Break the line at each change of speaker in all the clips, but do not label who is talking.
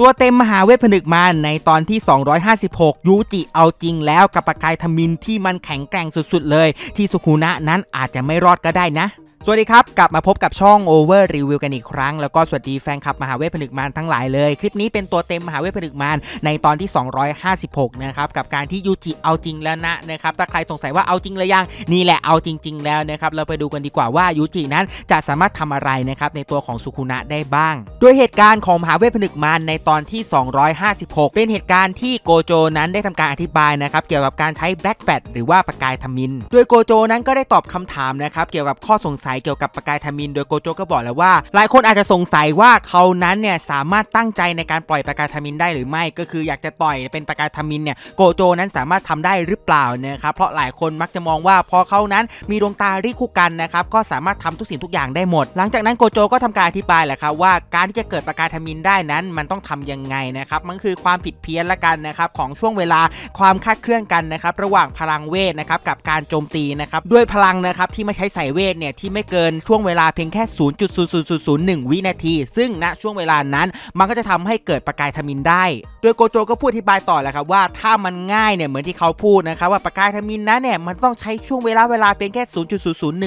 ตัวเต็มมหาเวทผนึกมารในตอนที่ 256 ยูจิเอาจริงแล้วกับปะกายทมินที่มันแข็งแกร่งสุดๆเลย ที่สุขุนะนั้นอาจจะไม่รอดก็ได้นะสวัสดีครับกลับมาพบกับช่อง Over Review กันอีกครั้ง แล้วก็สวัสดีแฟนคลับมหาเวทผนึกมารทั้งหลายเลย คลิปนี้เป็นตัวเต็มมหาเวทผนึกมารในตอนที่ 256นะครับกับการที่ยูจิเอาจริงแล้วนะนะครับถ้าใครสงสัยว่าเอาจริงหรือยังนี่แหละเอาจริงๆแล้วนะครับเราไปดูกันดีกว่าว่ายูจินั้นจะสามารถทำอะไรนะครับในตัวของสุคุนะได้บ้างโดยเหตุการณ์ของมหาเวทผนึกมารในตอนที่ 256 เป็นเหตุการณ์ที่โกโจนั้นได้ทำการอธิบายนะครับ เกี่ยวกับการใช้แบล็กแฟตหรือว่าประกายทมินโดยโกโจนั้นก็ได้ตอบคำถามนะครับเกี่ยวกับข้อสงสัยยเกี่ยวกับประกายทามิน โดยโกโจก็บอกแล้วว่า หลายคนอาจจะสงสัยว่าเขานั้นเนี่ยสามารถตั้งใจในการปล่อยประกายทามินได้หรือไม่ ก็คืออยากจะต่อยเป็นประกายทามินเนี่ยโกโจนั้นสามารถทำได้หรือเปล่าเนยครับ เพราะหลายคนมักจะมองว่าพอเขานั้นมีดวงตารีคู่กันนะครับก็สามารถทำทุกสิ่งทุกอย่างได้หมด หลังจากนั้นโกโจก็ทำการอธิบายแหละครับว่าการที่จะเกิดประกายทามินได้นั้น มันต้องทํำยังไงนะครับมันคือความผิดเพี้ยนละกันนะครับของช่วงเวลาความคาดเคลื่อนกันนะครับ ระหว่างพลังเวทนะครับกับการโจมตีนะครับด้วยพลังนะครับที่ไม่ใช้สายเวทเนี่ยที่ไม่เกินช่วงเวลาเพียงแค่ 0 0 0 0 1 วินาที ซึ่งณนะช่วงเวลานั้นมันก็จะทำให้เกิดประกายทมินได้ โดยโกโจก็พูดอธิบายต่อแหละครับว่า ถ้ามันง่ายเนี่ยเหมือนที่เขาพูดนะครับว่าประกายทมินนั้นเนี่ยมันต้องใช้ช่วงเวลาเวลาเพียงแค่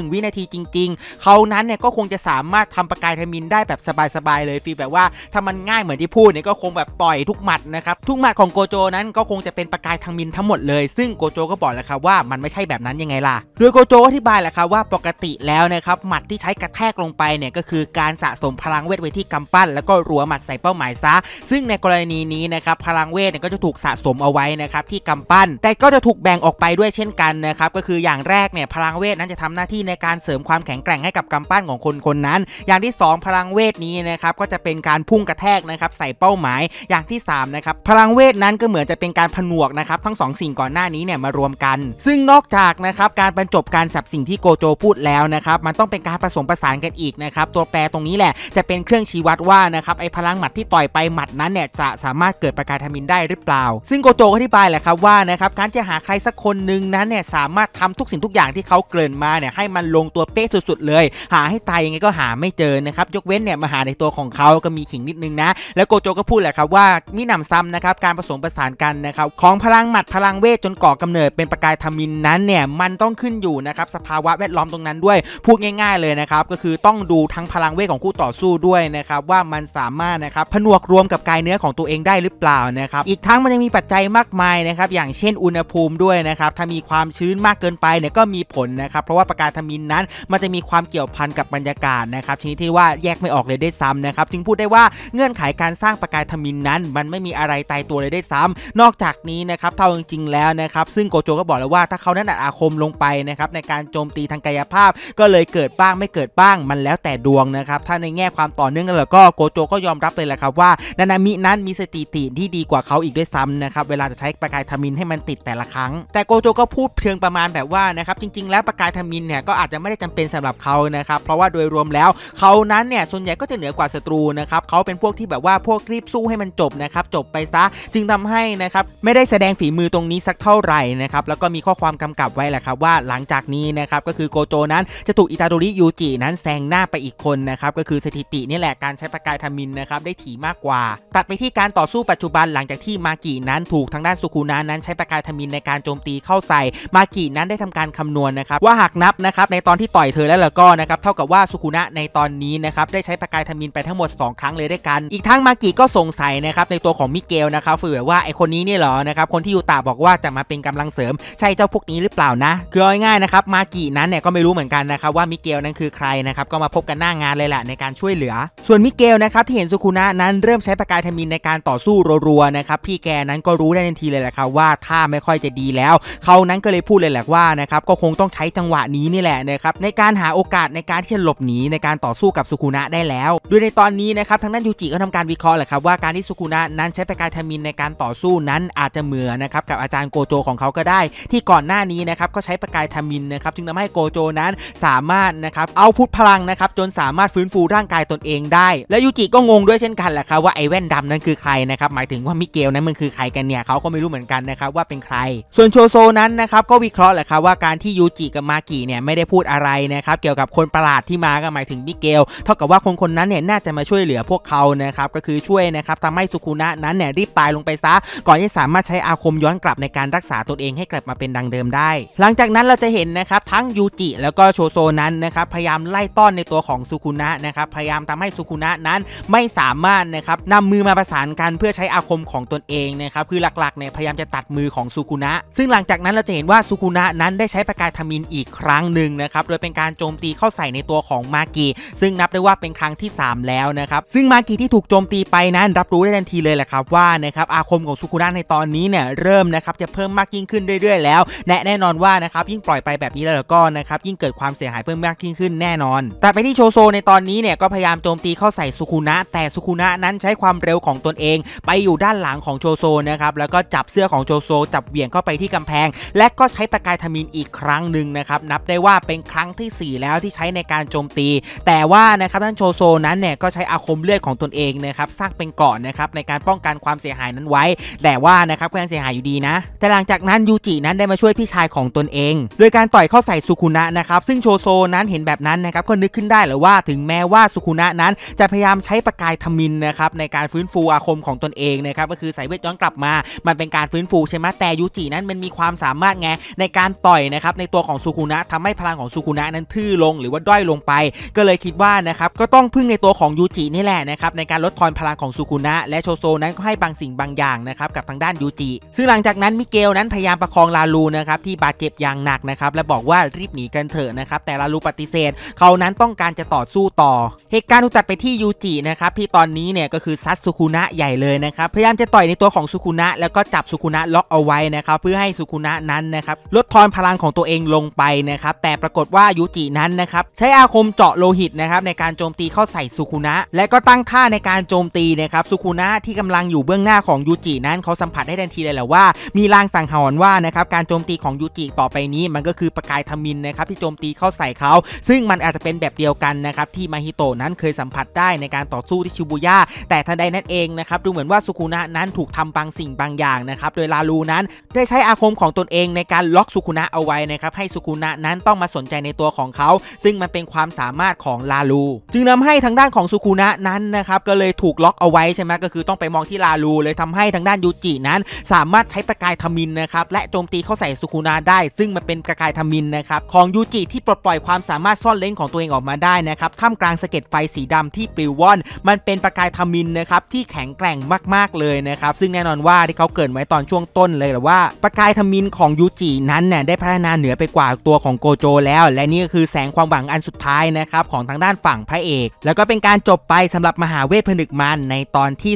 0.001 วินาทีจริง ๆ เขานั้นเนี่ยก็คงจะสามารถทำประกายทมินได้แบบสบายๆเลยฟีแบบว่าถ้ามันง่ายเหมือนที่พูดเนี่ยก็คงแบบต่อยทุกหมัดนะครับทุกหมัดของโกโจนั้นก็คงจะเป็นประกายทมินทั้งหมดเลยซึ่งโกโจก็บอกแล้วครับว่ามันไม่ใช่แบบนั้นยังไงล่ะโดยโกโจอธิบายแหละครับว่าปกติแล้วนะนะครับหมัดที่ใช้กระแทกลงไปเนี่ยก็คือการสะสมพลังเวทไว้ที่กำปั้น แล้วก็รัวหมัดใส่เป้าหมายซะ ซึ่งในกรณีนี้นะครับพลังเวทเนี่ยก็จะถูกสะสมเอาไว้นะครับที่กำปั้น แต่ก็จะถูกแบ่งออกไปด้วยเช่นกันนะครับก็คืออย่างแรกเนี่ยพลังเวทนั้นจะทำหน้าที่ในการเสริมความแข็งแกร่งให้กับกำปั้นของคนคนนั้น อย่างที่ 2 พลังเวทนี้นะครับก็จะเป็นการพุ่งกระแทกนะครับใส่เป้าหมายอย่างที่3นะครับพลังเวทนั้นก็เหมือนจะเป็นการผนวกนะครับ ทั้ง 2 สิ่งก่อนหน้านี้เนี่ยมารวมกัน ซึ่งนอกจากนะครับการบรรจบการสับสิ่งที่โกโจพูดแล้วนะครับมันต้องเป็นการผสมผสานกันอีกนะครับ ตัวแปรตรงนี้แหละจะเป็นเครื่องชี้วัดว่านะครับไอพลังหมัดที่ต่อยไปหมัดนั้นเนี่ยจะสามารถเกิดประกายธามินได้หรือเปล่า ซึ่งโกโจอธิบายแหละครับว่านะครับการจะหาใครสักคนหนึ่งนั้นเนี่ยสามารถทำทุกสิ่งทุกอย่างที่เขาเกิ่นมาเนี่ยให้มันลงตัวเป๊ะสุดๆเลย หาให้ตายยังไงก็หาไม่เจอนะครับยกเว้นเนี่ยมาหาในตัวของเขาก็มีขิงนิดนึงนะ แล้วโกโจก็พูดแหละครับว่ามีหนำซ้ำนะครับการผสมผสานกันนะครับของพลังหมัดพลังเวทจนก่อกำเนิดเป็นประกายธามินนั้นเนี่ยมันต้องขึ้นอยู่นะครับสภาวะแวดล้อมตรงนั้นด้วยพูดง่ายๆเลยนะครับก็คือต้องดูทั้งพลังเวทของคู่ต่อสู้ด้วยนะครับว่ามันสามารถนะครับผนวกรวมกับกายเนื้อของตัวเองได้หรือเปล่านะครับ อีกทั้งมันยังมีปัจจัยมากมายนะครับอย่างเช่นอุณหภูมิด้วยนะครับถ้ามีความชื้นมากเกินไปเนี่ยก็มีผลนะครับเพราะว่าปรกกาธมินนั้นมันจะมีความเกี่ยวพันกับบรรยากาศนะครับชนิดที่ว่าแยกไม่ออกเลยได้ซ้ำนะครับจึงพูดได้ว่าเงื่อนไขาการสร้างปรกกาธมินนั้น มันไม่มีอะไรตายตัวเลยได้ซ้ำ นอกจากนี้นะครับเท่าจริงๆแล้วนะครับซึ่งโกโจก็บอกแล้วว่าถ้าเขานั้นออาคมลงไปนะครับในการโจมตีทางกายภาพก็เลยเกิดบ้างไม่เกิดบ้างมันแล้วแต่ดวงนะครับถ้าในแง่ความต่อเนื่องกันแล้วก็โกโจก็ยอมรับเลยแหละครับว่านานามินั้นมีสติติที่ดีกว่าเขาอีกด้วยซ้ำนะครับเวลาจะใช้ประกายทามินให้มันติดแต่ละครั้งแต่โกโจก็พูดเชิงประมาณแบบว่านะครับจริง ๆ แล้วประกายทามินเนี่ยก็อาจจะไม่ได้จำเป็นสำหรับเขานะครับ เพราะว่าโดยรวมแล้วเขานั้นเนี่ยส่วนใหญ่ก็จะเหนือกว่าศัตรูนะครับเขาเป็นพวกที่แบบว่าพวกรีบสู้ให้มันจบนะครับจบไปซะจึงทำให้นะครับไม่ได้แสดงฝีมือตรงนี้สักเท่าไหร่นะครับแล้วก็มีข้อความกำกับไว้แหละครับว่า หลังจากนี้นะครับก็คือโกโจนั้นจะถูกตาโดริยูจินั้นแซงหน้าไปอีกคนนะครับก็คือสถิตินี่แหละการใช้ประกายทามินนะครับได้ถี่มากกว่า ตัดไปที่การต่อสู้ปัจจุบันหลังจากที่มากินั้นถูกทางด้านสุคุนานั้น ใช้ประกายทามินในการโจมตีเข้าใส่ มากินั้นได้ทำการคำนวณนะครับว่าหากนับนะครับในตอนที่ต่อยเธอแล้วละก็นะครับเท่ากับว่าสุคุนะในตอนนี้นะครับได้ใช้ประกายทามินไปทั้งหมด2ครั้งเลยด้วยกันอีกทั้งมากิก็สงสัยนะครับในตัวของมิเกลนะครับฝือว่าไอคนนี้นี่เหรอนะครับคนที่อยู่ตาบอกว่าจะมาเป็นกำลังเสริมใช่เจ้าพวกนี้หรือเปล่านะ คือง่ายๆนะครับมากินั้นเนี่ยก็ไม่รู้เหมือนกันนะครับว่ามิเกลนั้นคือใครนะครับก็มาพบกันหน้างานเลยแหละ ในการช่วยเหลือ ส่วนมิเกลนะครับที่เห็นสุคุณะนั้นเริ่มใช้ประกายธมินในการต่อสู้รัวๆนะครับพี่แกนั้นก็รู้ได้ทันทีเลยแหละครับ ว่าท่าไม่ค่อยจะดีแล้วเขานั้นก็เลยพูดเลยแหละว่านะครับก็คงต้องใช้จังหวะนี้นี่แหละนะครับในการหาโอกาสในการที่จะหลบหนีในการต่อสู้กับสุคุณะได้แล้วโดยในตอนนี้นะครับทางด้านยูจิก็ทำการวิเคราะห์แหละครับว่าการที่สุคุณะนั้นใช้ประกายธมินในการต่อสู้นั้นอาจจะเหมือนนะครับกับอาจารย์โกโจของเขาก็ได้ ที่ก่อนหน้านี้นะครับก็ใช้ประกายธมินนะครับจึงทำให้โกโจนั้นสามารถารถนะครับเอาพุทพลังนะครับจนสามารถฟื้นฟูร่างกายตนเองได้ และยูจิก็งงด้วยเช่นกันแหละครับว่าไอ้แว่นดำนั้นคือใครนะครับหมายถึงว่ามิเกลนั้นมันคือใครกันเนี่ยเขาก็ไม่รู้เหมือนกันนะครับว่าเป็นใคร ส่วนโชโซนั้นนะครับก็วิเคราะห์แหละครับว่าการที่ยูจิกับมากิเนี่ยไม่ได้พูดอะไรนะครับเกี่ยวกับคนประหลาดที่มาก็หมายถึงมิเกล เท่ากับว่าคนคนนั้นเนี่ยน่าจะมาช่วยเหลือพวกเขานะครับก็คือช่วยนะครับทำให้สุคุนะนั้นเนี่ยรีบตายลงไปซะก่อนที่สามารถใช้อาคมย้อนกลับในการรักษาตนเองให้กลับมาเป็นดังเดิมได้ หลังจากนั้นเราจะเห็นนะครับทั้งยูจิแล้วก็โชโซนัน้นนะครับพยายามไล่ต้อนในตัวของสุคุนะนะครับพยายามทำให้สุคุนะนั้นไม่สามารถนะครับนำมือมาประสาน กัน เพื่อใช้อาคมของตนเองนะครับคือหลักๆเนี่ยพยายามจะตัดมือของสุคุนะซึ่งหลังจากนั้นเราจะเห็นว่าสุคุนะนั้นได้ใช้ประกายรมินอีกครั้งหนึ่งนะครับโดยเป็นการโจมตีเข้าใส่ในตัวของมากิซึ่งนับได้ว่าเป็นครั้งที่ 3 แล้วนะครับซึ่งมากิที่ถูกโจมตีไปนั้น รับรู้ได้ทันทีเลยแหละครับว่านะครับอาคมของสุคุนะในตอนนี้เนี่ยเริ่มนะครับจะเพิ่มมากยิ่งขึ้นเรื่อยๆแล้วแแน่นอนว่านะครับยิ่งปล่อยไปแบบนี้แล้วก็นะครับยิ่งเกิดความเสียหายเพิ่มมมากยิ่งขึ้นแน่นอน แต่ไปที่โชโซ ในตอนนี้เนี่ย ก็พยายามโจมตีเข้าใส่สุคุนะแต่สุคุนะนั้นใช้ความเร็วของตนเอง ไปอยู่ด้านหลังของโชโซนะครับแล้วก็จับเสื้อของโชโซ จับเหวี่ยงเข้าไปที่กำแพง และก็ใช้ประกายธมินอีกครั้งหนึ่งนะครับ นับได้ว่าเป็นครั้งที่ 4 แล้วที่ใช้ในการโจมตี แต่ว่านะครับท่านโชโซนั้นเนี่ยก็ใช้อาคมเลือดของตนเองนะครับสร้างเป็นเกาะนะครับในการป้องกันความเสียหายนั้นไว้ แต่ว่านะครับก็ยังเสียหายอยู่ดีนะ แต่หลังจากนั้นยูจินั้นได้มาช่วยพี่ชายของตนเอง โดยการต่อยเข้าใส่สุคุนะนะครับซึ่งโชโซนั้นเห็นแบบนั้นนะครับก็นึกขึ้นได้หรือว่าถึงแม้ว่าสุขุนะนั้นจะพยายามใช้ประกายทมินนะครับในการฟื้นฟูอาคมของตนเองนะครับก็คือใส่เวทย้อนกลับมา มันเป็นการฟื้นฟูใช่ไหมแต่ยูจินั้นมันมีความสามารถไงในการต่อยนะครับในตัวของสุขุนะทำให้พลังของสุขุนะนั้นทื่อลงหรือว่าด้อยลงไป ก็เลยคิดว่านะครับก็ต้องพึ่งในตัวของยูจินี่แหละนะครับในการลดทอนพลังของสุขุนะ และโชโซนั้นก็ให้บางสิ่งบางอย่างนะครับกับทางด้านยูจิซึ่งหลังจากนั้นมิเกลนั้น พยายามประคองลาลูนะครับที่บาดเจ็บอย่างหนักนะครับและบอกว่ารีบหนีกันเถอะนะครับแต่ลารุปฏิเสธเขานั้นต้องการจะต่อสู้ต่อ เหตุการณ์ถูกตัดไปที่ยูจินะครับ ที่ตอนนี้เนี่ยก็คือซัดสุคุณะใหญ่เลยนะครับพยายามจะต่อยในตัวของสุคุณะแล้วก็จับสุคุณะล็อกเอาไว้นะครับ เพื่อให้สุคุณะนั้นนะครับลดทอนพลังของตัวเองลงไปนะครับแต่ปรากฏว่ายูจินั้นนะครับใช้อาคมเจาะโลหิตนะครับในการโจมตีเข้าใส่สุคุณะและก็ตั้งท่าในการโจมตีนะครับ สุคุณะที่กำลังอยู่เบื้องหน้าของยูจิ นั้นเขาสัมผัสได้ทันทีเลยแหละว่า มีลางสังหรณ์ว่านะครับการโจมตีของยูจิต่อไปนี้มันก็คือประกายทมินนะครับที่โจมตีเข้าใส่เขาซึ่งมันอาจจะเป็นแบบเดียวกันนะครับ ที่มาฮิโตะนั้นเคยสัมผัสได้ในการต่อสู้ที่ชิบูย่าแต่ทันใดนั้นเองนะครับ ดูเหมือนว่าสุคุนะนั้นถูกทำบางสิ่งบางอย่างนะครับ โดยลาลูนั้นได้ใช้อาคมของตนเองในการล็อกสุคุนะเอาไว้นะครับ ให้สุคุนะนั้นต้องมาสนใจในตัวของเขา ซึ่งมันเป็นความสามารถของลาลู จึงนำให้ทางด้านของสุคุนะนั้นนะครับก็เลยถูกล็อกเอาไว้ใช่ไหมก็คือต้องไปมองที่ลาลู เลยทำให้ทางด้านยูจินั้นสามารถใช้ประกายทมินนะครับและโจมตีเข้าใส่สุคุนะได้ ซึ่งมันเป็นประกายทมินนะครับของยูจิที่ปลดปล่อยความสามารถซ่อนเลนของตัวเองออกมาได้นะครับ ท่ามกลางสะเก็ดไฟสีดำที่ปลิวว่อน มันเป็นประกายทามินนะครับที่แข็งแกร่งมาก ๆ เลยนะครับ ซึ่งแน่นอนว่าที่เขาเกิดไว้ตอนช่วงต้นเลยหรือว่า ประกายทามินของยูจินั้นเนี่ยได้พัฒนาเหนือไปกว่าตัวของโกโจ แล้ว และนี่ก็คือแสงความหวังอันสุดท้ายนะครับของทางด้านฝั่งพระเอก แล้วก็เป็นการจบไปสำหรับมหาเวทผนึกมันในตอนที่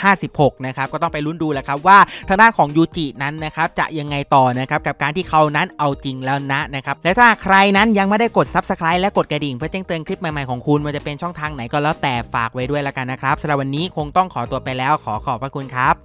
256นะครับ ก็ต้องไปลุ้นดูแหละครับว่าทางด้านของยูจินั้นนะครับจะยังไงต่อนะครับกับการที่เขานั้นเอาจริงแล้วนะนะครับและถ้าใครนั้นยังไม่ไม่ได้กด Subscribe และกดกระดิ่งเพื่อแจ้งเตือนคลิปใหม่ๆของคุณมันจะเป็นช่องทางไหนก็แล้วแต่ฝากไว้ด้วยละกันนะครับ สำหรับวันนี้คงต้องขอตัวไปแล้วขอขอบพระคุณครับ